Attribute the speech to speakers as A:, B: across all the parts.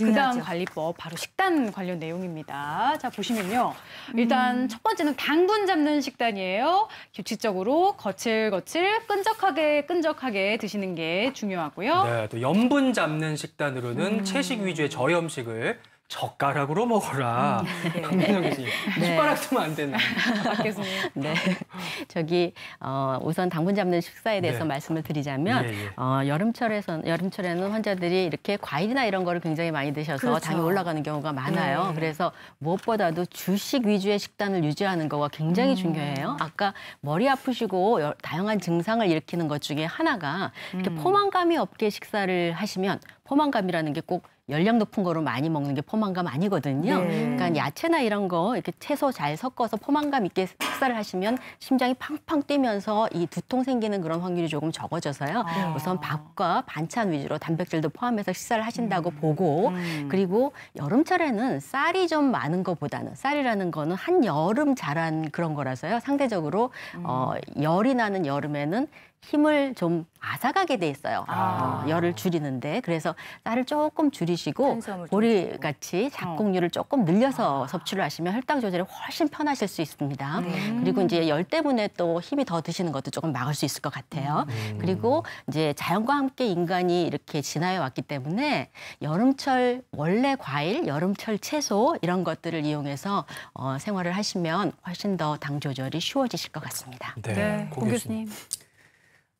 A: 중요하죠. 그다음 관리법 바로 식단 관련 내용입니다. 자 보시면요. 일단 음. 첫 번째는 당분 잡는 식단이에요. 규칙적으로 거칠거칠 끈적하게 끈적하게 드시는 게 중요하고요.
B: 네, 또 염분 잡는 식단으로는 음. 채식 위주의 저염식을 젓가락으로 먹어라. 강민영 음. 네. 교수님, 숟가락 쓰면 안 되나?
C: 박교수님. 네. 저기 어, 우선 당분 잡는 식사에 네. 대해서 네. 말씀을 드리자면 네, 어, 여름철에선 여름철에는 환자들이 이렇게 과일이나 이런 거를 굉장히 많이 드셔서 그렇죠. 당이 올라가는 경우가 많아요. 네. 그래서 무엇보다도 주식 위주의 식단을 유지하는 거가 굉장히 음. 중요해요. 아까 머리 아프시고 여, 다양한 증상을 일으키는 것 중에 하나가 이렇게 음. 포만감이 없게 식사를 하시면 포만감이라는 게꼭 열량 높은 거로 많이 먹는 게 포만감 아니거든요. 네. 그러니까 야채나 이런 거 이렇게 채소 잘 섞어서 포만감 있게 식사를 하시면 심장이 팡팡 뛰면서 이 두통 생기는 그런 확률이 조금 적어져서요. 아. 우선 밥과 반찬 위주로 단백질도 포함해서 식사를 하신다고 음. 보고 음. 그리고 여름철에는 쌀이 좀 많은 것보다는 쌀이라는 거는 한 여름 자란 그런 거라서요. 상대적으로 음. 어, 열이 나는 여름에는 힘을 좀 아삭하게 돼 있어요. 아. 어, 열을 줄이는데 그래서 쌀을 조금 줄이시고 보리같이 잡곡류를 어. 조금 늘려서 아. 섭취를 하시면 혈당 조절이 훨씬 편하실 수 있습니다. 네. 그리고 이제 열 때문에 또 힘이 더 드시는 것도 조금 막을 수 있을 것 같아요. 음. 음. 그리고 이제 자연과 함께 인간이 이렇게 진화해 왔기 때문에 여름철 원래 과일, 여름철 채소 이런 것들을 이용해서 어, 생활을 하시면 훨씬 더 당 조절이 쉬워지실 것 같습니다.
D: 네, 네. 고 교수님.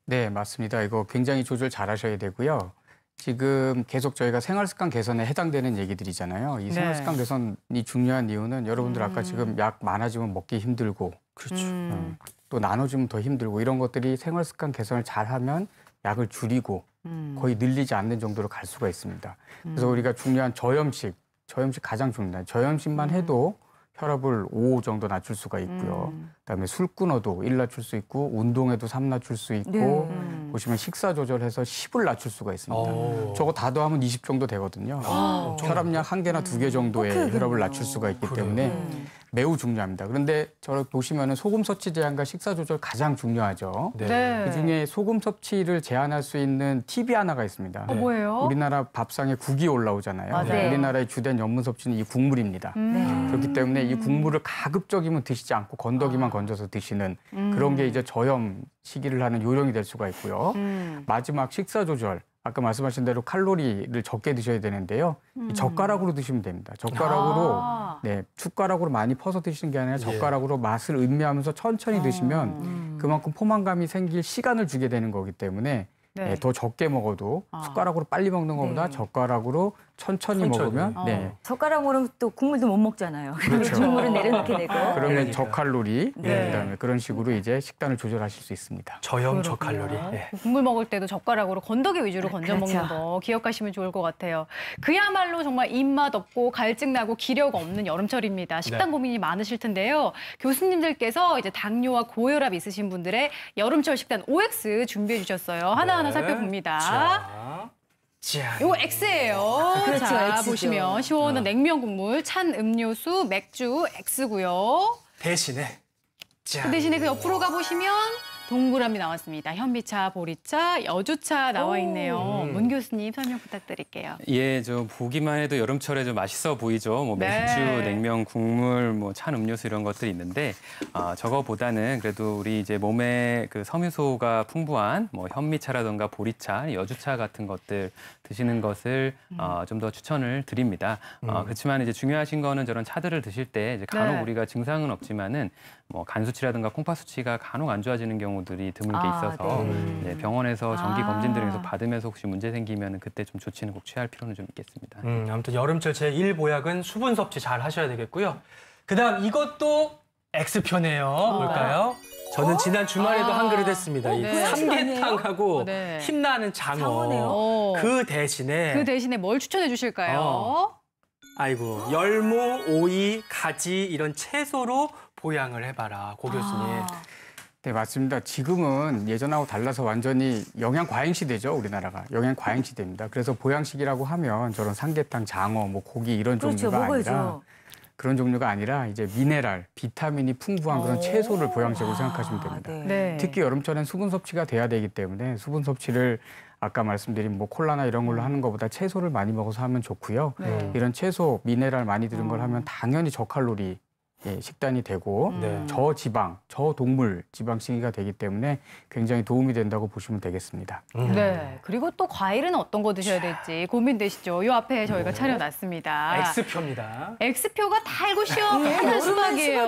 D: 네, 맞습니다. 이거 굉장히 조절 잘 하셔야 되고요. 지금 계속 저희가 생활 습관 개선에 해당되는 얘기들이잖아요. 이 네. 생활 습관 개선이 중요한 이유는 여러분들 아까 지금 음. 약 많아지면 먹기 힘들고
B: 그렇죠. 음. 음.
D: 또 나눠주면 더 힘들고 이런 것들이 생활 습관 개선을 잘하면 약을 줄이고 음. 거의 늘리지 않는 정도로 갈 수가 있습니다. 그래서 음. 우리가 중요한 저염식, 저염식 가장 중요한 저염식만 해도 혈압을 5 정도 낮출 수가 있고요. 음. 그다음에 술 끊어도 1 낮출 수 있고 운동에도 3 낮출 수 있고 네. 보시면 식사 조절해서 10을 낮출 수가 있습니다. 오. 저거 다도하면 20 정도 되거든요. 아, 혈압약 한 개나 두개 음. 정도의 음. 혈압을 낮출 수가 있기 그래 때문에 음. 매우 중요합니다. 그런데 저를 보시면 소금 섭취 제한과 식사 조절 가장 중요하죠. 네. 네. 그 중에 소금 섭취를 제한할 수 있는 팁이 하나가 있습니다. 네. 뭐예요? 우리나라 밥상에 국이 올라오잖아요. 아, 우리나라의 주된 염분 섭취는 이 국물입니다. 음. 네. 그렇기 때문에 이 음. 국물을 가급적이면 드시지 않고 건더기만 아. 건져서 드시는 그런 게 이제 저염 시기를 하는 요령이 될 수가 있고요. 음. 마지막 식사 조절. 아까 말씀하신 대로 칼로리를 적게 드셔야 되는데요. 음. 젓가락으로 드시면 됩니다. 젓가락으로 아. 네, 숟가락으로 많이 퍼서 드시는 게 아니라 예. 젓가락으로 예. 맛을 음미하면서 천천히 아. 드시면 그만큼 포만감이 생길 시간을 주게 되는 거기 때문에 네. 네, 더 적게 먹어도 아. 숟가락으로 빨리 먹는 것보다 네. 젓가락으로 천천히, 천천히. 먹으면 어. 네.
A: 젓가락으로또 국물도 못 먹잖아요. 그렇죠. 국물은 내려놓게 되고
D: 그러면 네. 저칼로리 네. 네. 그다음에 그런 식으로 이제 식단을 조절하실 수 있습니다. 저염 저칼로리. 네.
A: 국물 먹을 때도 젓가락으로 건더기 위주로 네, 건져 그렇죠. 먹는 거 기억하시면 좋을 것 같아요. 그야말로 정말 입맛 없고 갈증 나고 기력 없는 여름철입니다. 식단 고민이 많으실 텐데요. 교수님들께서 이제 당뇨와 고혈압 있으신 분들의 여름철 식단 OX 준비해 주셨어요. 하나하나 살펴봅니다. 자. 자. 요거 X예요. 아, 그렇죠, 자, X죠. 보시면 시원한 어. 냉면 국물, 찬 음료수, 맥주 X고요.
B: 대신에 자. 그 대신에 그
A: 옆으로 가 보시면 동그라미 나왔습니다. 현미차, 보리차, 여주차 나와 있네요. 음. 문 교수님 설명 부탁드릴게요.
E: 예, 저 보기만 해도 여름철에 좀 맛있어 보이죠. 뭐 네. 맥주, 네. 냉면, 국물, 뭐 찬 음료수 이런 것들이 있는데 아, 저거보다는 그래도 우리 이제 몸에 그 섬유소가 풍부한 뭐 현미차라던가 보리차, 여주차 같은 것들 드시는 것을 아, 음. 어, 좀더 추천을 드립니다. 아, 음. 어, 그렇지만 이제 중요하신 거는 저런 차들을 드실 때 이제 간혹 네. 우리가 증상은 없지만은 뭐간 수치라든가 콩팥 수치가 간혹 안 좋아지는 경우들이 드물게 아, 있어서 아, 네. 네, 병원에서 정기 아. 검진 등에서 받으면서 혹시 문제 생기면 그때 좀 조치는 꼭 취할 필요는 좀 있겠습니다. 음,
B: 아무튼 여름철 제1 보약은 수분 섭취 잘 하셔야 되겠고요. 그다음 이것도 X편이에요. 어. 뭘까요? 저는 지난 주말에도 아. 한 그릇 했습니다. 어, 네. 삼계탕하고 어, 네. 힘나는 장어. 장어네요. 그 대신에 그
A: 대신에 뭘 추천해 주실까요?
B: 어. 아이고 열무, 오이, 가지 이런 채소로 보양을 해봐라 고 교수님. 아.
D: 네 맞습니다. 지금은 예전하고 달라서 완전히 영양 과잉 시대죠 우리나라가 영양 과잉 시대입니다. 그래서 보양식이라고 하면 저런 삼계탕, 장어, 뭐 고기 이런 그렇죠, 종류가 먹어야죠. 아니라 그런 종류가 아니라 이제 미네랄, 비타민이 풍부한 그런 채소를 보양식으로 생각하시면 됩니다. 아, 네. 특히 여름철엔 수분 섭취가 돼야 되기 때문에 수분 섭취를 아까 말씀드린 뭐 콜라나 이런 걸로 음. 하는 것보다 채소를 많이 먹어서 하면 좋고요. 네. 네. 이런 채소, 미네랄 많이 드는 걸 어. 하면 당연히 저칼로리 예, 식단이 되고 음. 네. 저지방, 저동물 지방층이가 되기 때문에 굉장히 도움이 된다고 보시면 되겠습니다. 음. 네.
A: 그리고 또 과일은 어떤 거 드셔야 될지 고민되시죠? 요 앞에 저희가 네. 차려놨습니다.
D: X표입니다.
A: X표가 달고 시원한 예, 수박이에요.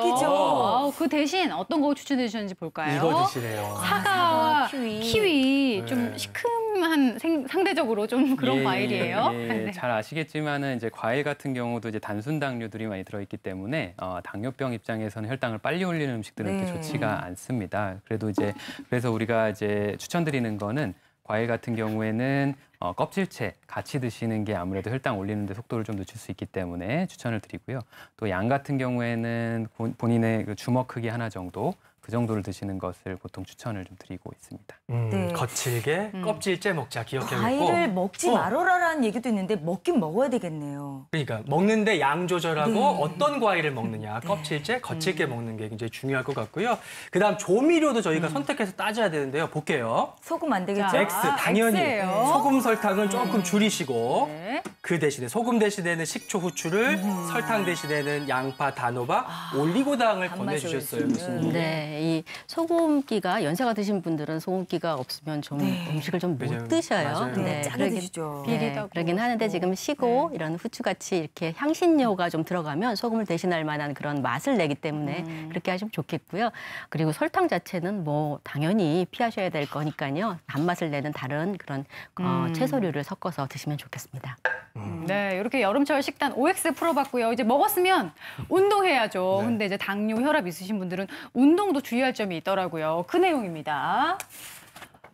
A: 그 대신 어떤 거 추천해 주셨는지 볼까요? 이거 드시래요. 사과와 아, 키위, 키위 네. 좀 시큼한 생, 상대적으로 좀 그런 예, 과일이에요. 예, 예. 네. 잘
E: 아시겠지만은 이제 과일 같은 경우도 이제 단순 당류들이 많이 들어있기 때문에 어, 당뇨병 입장에서는 혈당을 빨리 올리는 음식들은 네. 좋지가 않습니다. 그래도 이제 그래서 우리가 이제 추천드리는 거는 과일 같은 경우에는 어, 껍질채 같이 드시는 게 아무래도 혈당 올리는 데 속도를 좀 늦출 수 있기 때문에 추천을 드리고요. 또 양 같은 경우에는 본인의 그 주먹 크기 하나 정도 그 정도를 드시는 것을 보통 추천을 좀 드리고 있습니다.
B: 음, 네. 거칠게 음. 껍질째 먹자 기억해놓고 과일을
A: 먹지 어. 말어라라는 얘기도 있는데 먹긴 먹어야 되겠네요.
B: 그러니까 먹는데 양 조절하고 네. 어떤 과일을 먹느냐 네. 껍질째 거칠게 음. 먹는 게 굉장히 중요할 것 같고요. 그다음 조미료도 저희가 음. 선택해서 따져야 되는데요. 볼게요. 소금 안 되겠죠? X 아, 당연히 x 소금 설탕은 조금 음. 줄이시고 네. 그 대신에 소금 대신에는 식초 후추를 음. 설탕 대신에는 양파 단호박 아, 올리고당을 권해주셨어요 교수님.
C: 네. 네, 이소금기가 연세가 드신 분들은 소금기가 없으면 좀 네. 음식을 좀 못 드셔요. 맞아요. 네, 네, 짜게 드시죠. 비리다 그러긴 하는데 네. 지금 시고 네. 이런 후추같이 이렇게 향신료가 좀 들어가면 소금을 대신할 만한 그런 맛을 내기 때문에 음. 그렇게 하시면 좋겠고요. 그리고 설탕 자체는 뭐 당연히 피하셔야 될 거니까요. 단맛을 내는 다른 그런 어, 음. 채소류를 섞어서 드시면 좋겠습니다.
A: 음. 음. 네, 이렇게 여름철 식단 OX 풀어봤고요. 이제 먹었으면 운동해야죠. 근데 이제 당뇨, 혈압 있으신 분들은 운동도 주의할 점이 있더라고요. 그 내용입니다.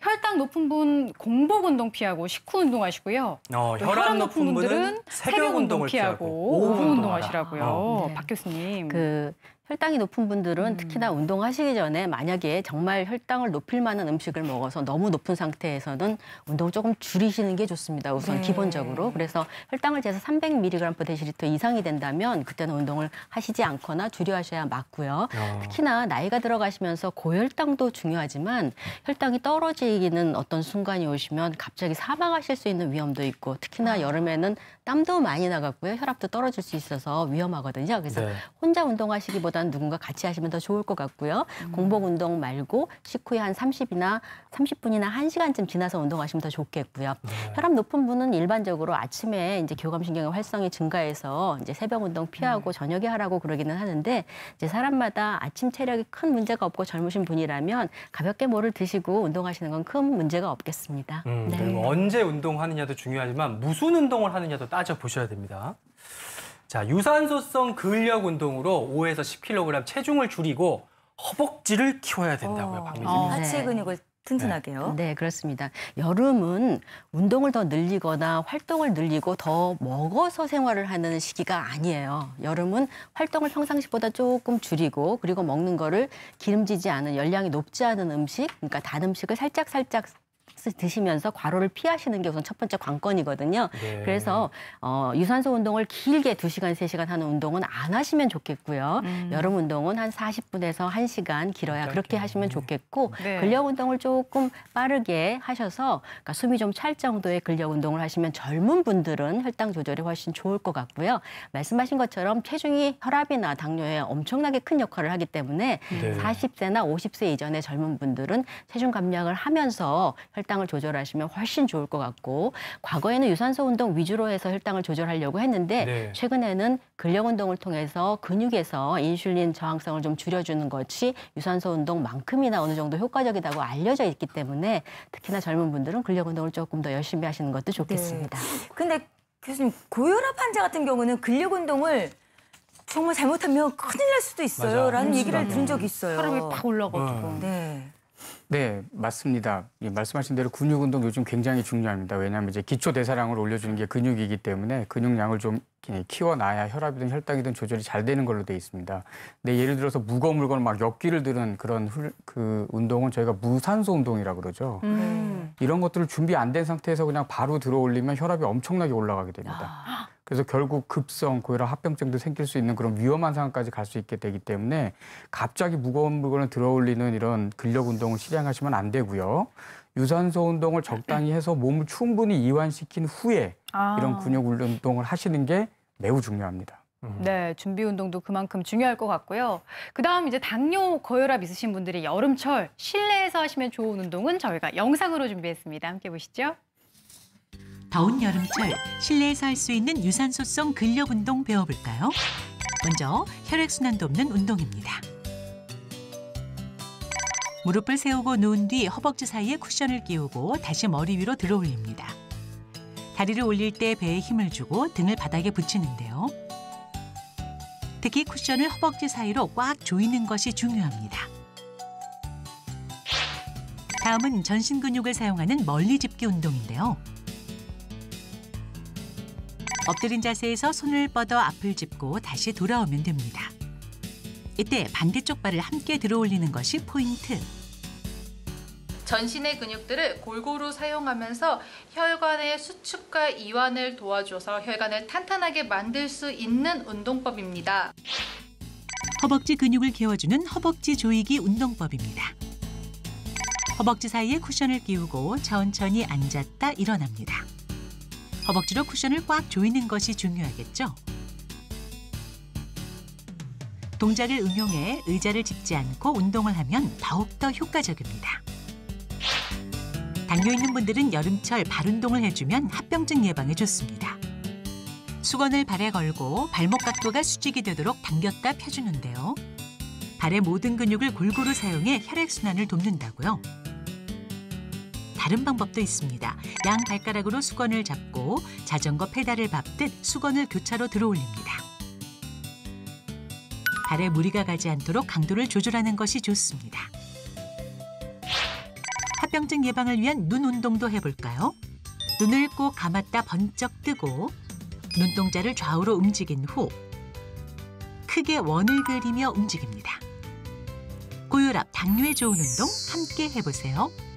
A: 혈당 높은 분 공복 운동 피하고 식후 운동하시고요. 어, 혈압, 높은, 높은 분들은 새벽, 새벽 운동을 피하고, 피하고 오후 운동하시라고요. 아, 네. 박 교수님. 그 혈당이 높은
C: 분들은 음. 특히나 운동하시기 전에 만약에 정말 혈당을 높일 만한 음식을 먹어서 너무 높은 상태에서는 운동을 조금 줄이시는 게 좋습니다. 우선 네. 기본적으로. 그래서 혈당을 재서 300mg/dl 이상이 된다면 그때는 운동을 하시지 않거나 줄여 하셔야 맞고요. 야. 아. 특히나 나이가 들어가시면서 고혈당도 중요하지만 혈당이 떨어지기는 어떤 순간이 오시면 갑자기 사망하실 수 있는 위험도 있고 특히나 아. 여름에는 땀도 많이 나갔고요. 혈압도 떨어질 수 있어서 위험하거든요. 그래서 네. 혼자 운동하시기보다 운동보다 누군가 같이 하시면 더 좋을 것 같고요. 음. 공복 운동 말고 식후에 한 30이나 30분이나 1시간쯤 지나서 운동하시면 더 좋겠고요. 네. 혈압 높은 분은 일반적으로 아침에 이제 교감신경의 활성이 증가해서 이제 새벽 운동 피하고 음. 저녁에 하라고 그러기는 하는데 이제 사람마다 아침 체력이 큰 문제가 없고 젊으신 분이라면 가볍게 뭐를 드시고 운동하시는 건 큰 문제가 없겠습니다.
B: 음, 네. 언제 운동하느냐도 중요하지만 무슨 운동을 하느냐도 따져 보셔야 됩니다. 자, 유산소성 근력 운동으로 5에서 10kg 체중을 줄이고 허벅지를 키워야 된다고요, 박미진. 어. 어. 네. 하체
C: 근육을 튼튼하게요. 네, 그렇습니다. 여름은 운동을 더 늘리거나 활동을 늘리고 더 먹어서 생활을 하는 시기가 아니에요. 여름은 활동을 평상시보다 조금 줄이고 그리고 먹는 거를 기름지지 않은 열량이 높지 않은 음식, 그러니까 단 음식을 살짝살짝 스트스 드시면서 과로를 피하시는 게 우선 첫 번째 관건이거든요. 네. 그래서 어, 유산소 운동을 길게 두시간세시간 하는 운동은 안 하시면 좋겠고요. 음. 여름 운동은 한 사십 분에서한시간 길어야 짧게. 그렇게 하시면 좋겠고 네. 근력 운동을 조금 빠르게 하셔서 그러니까 숨이 좀 찰 정도의 근력 운동을 하시면 젊은 분들은 혈당 조절이 훨씬 좋을 것 같고요. 말씀하신 것처럼 체중이 혈압이나 당뇨에 엄청나게 큰 역할을 하기 때문에 네. 사십 네. 세나 오십 세 이전의 젊은 분들은 체중 감량을 하면서 혈당 혈당을 조절하시면 훨씬 좋을 것 같고 과거에는 유산소 운동 위주로 해서 혈당을 조절하려고 했는데 네. 최근에는 근력 운동을 통해서 근육에서 인슐린 저항성을 좀 줄여주는 것이 유산소 운동만큼이나 어느 정도 효과적이라고 알려져 있기 때문에 특히나 젊은 분들은 근력 운동을 조금 더 열심히 하시는 것도 네. 좋겠습니다.
A: 네. 근데 교수님 고혈압 환자 같은 경우는 근력 운동을 정말 잘못하면 큰일 날 수도 있어요. 맞아. 라는 얘기를 들은 적이 있어요. 혈압이 팍올라가고 네. 네.
D: 네, 맞습니다. 예, 말씀하신 대로 근육 운동 요즘 굉장히 중요합니다. 왜냐하면 이제 기초 대사량을 올려주는 게 근육이기 때문에 근육량을 좀 키워놔야 혈압이든 혈당이든 조절이 잘 되는 걸로 되어 있습니다. 근데 예를 들어서 무거운 물건 을막엮기를 드는 그런 훌, 그 운동은 저희가 무산소 운동이라고 그러죠. 음. 이런 것들을 준비 안 된 상태에서 그냥 바로 들어 올리면 혈압이 엄청나게 올라가게 됩니다. 아. 그래서 결국 급성 고혈압 그 합병증도 생길 수 있는 그런 위험한 상황까지 갈 수 있게 되기 때문에 갑자기 무거운 물건을 들어올리는 이런 근력 운동을 실행하시면 안 되고요. 유산소 운동을 적당히 해서 몸을 충분히 이완시킨 후에 아. 이런 근육 운동을 하시는 게 매우 중요합니다. 음.
A: 네, 준비 운동도 그만큼 중요할 것 같고요. 그다음 이제 당뇨 고혈압 있으신 분들이 여름철 실내에서 하시면 좋은 운동은 저희가 영상으로 준비했습니다. 함께 보시죠.
F: 더운 여름철 실내에서 할 수 있는 유산소성 근력 운동 배워볼까요? 먼저 혈액순환 돕는 운동입니다. 무릎을 세우고 누운 뒤 허벅지 사이에 쿠션을 끼우고 다시 머리 위로 들어 올립니다. 다리를 올릴 때 배에 힘을 주고 등을 바닥에 붙이는데요. 특히 쿠션을 허벅지 사이로 꽉 조이는 것이 중요합니다. 다음은 전신 근육을 사용하는 멀리 집기 운동인데요. 엎드린 자세에서 손을 뻗어 앞을 짚고 다시 돌아오면 됩니다. 이때 반대쪽 발을 함께 들어 올리는 것이 포인트.
A: 전신의 근육들을 골고루 사용하면서 혈관의 수축과 이완을 도와줘서 혈관을 탄탄하게 만들 수 있는 운동법입니다.
F: 허벅지 근육을 개워주는 허벅지 조이기 운동법입니다. 허벅지 사이에 쿠션을 끼우고 천천히 앉았다 일어납니다. 허벅지로 쿠션을 꽉 조이는 것이 중요하겠죠. 동작을 응용해 의자를 짚지 않고 운동을 하면 더욱더 효과적입니다. 당뇨 있는 분들은 여름철 발 운동을 해주면 합병증 예방에 좋습니다. 수건을 발에 걸고 발목 각도가 수직이 되도록 당겼다 펴주는데요. 발의 모든 근육을 골고루 사용해 혈액순환을 돕는다고요. 다른 방법도 있습니다. 양 발가락으로 수건을 잡고 자전거 페달을 밟듯 수건을 교차로 들어올립니다. 발에 무리가 가지 않도록 강도를 조절하는 것이 좋습니다. 합병증 예방을 위한 눈 운동도 해볼까요? 눈을 꼭 감았다 번쩍 뜨고 눈동자를 좌우로 움직인 후 크게 원을 그리며 움직입니다. 고혈압, 당뇨에 좋은 운동 함께 해보세요.